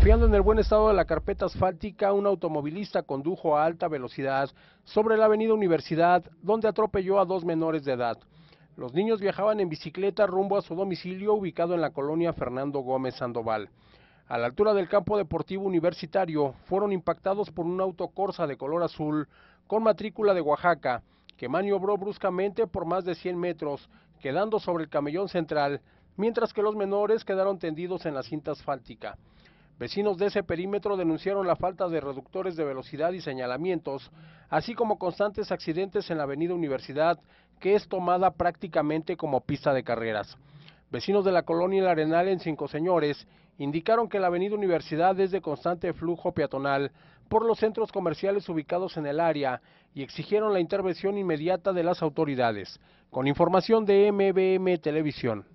Confiando en el buen estado de la carpeta asfáltica, un automovilista condujo a alta velocidad sobre la avenida Universidad, donde atropelló a dos menores de edad. Los niños viajaban en bicicleta rumbo a su domicilio ubicado en la colonia Fernando Gómez Sandoval. A la altura del campo deportivo universitario, fueron impactados por un auto Corsa de color azul con matrícula de Oaxaca, que maniobró bruscamente por más de 100 metros, quedando sobre el camellón central, mientras que los menores quedaron tendidos en la cinta asfáltica. Vecinos de ese perímetro denunciaron la falta de reductores de velocidad y señalamientos, así como constantes accidentes en la avenida Universidad, que es tomada prácticamente como pista de carreras. Vecinos de la colonia El Arenal en Cinco Señores indicaron que la avenida Universidad es de constante flujo peatonal por los centros comerciales ubicados en el área y exigieron la intervención inmediata de las autoridades. Con información de MBM Televisión.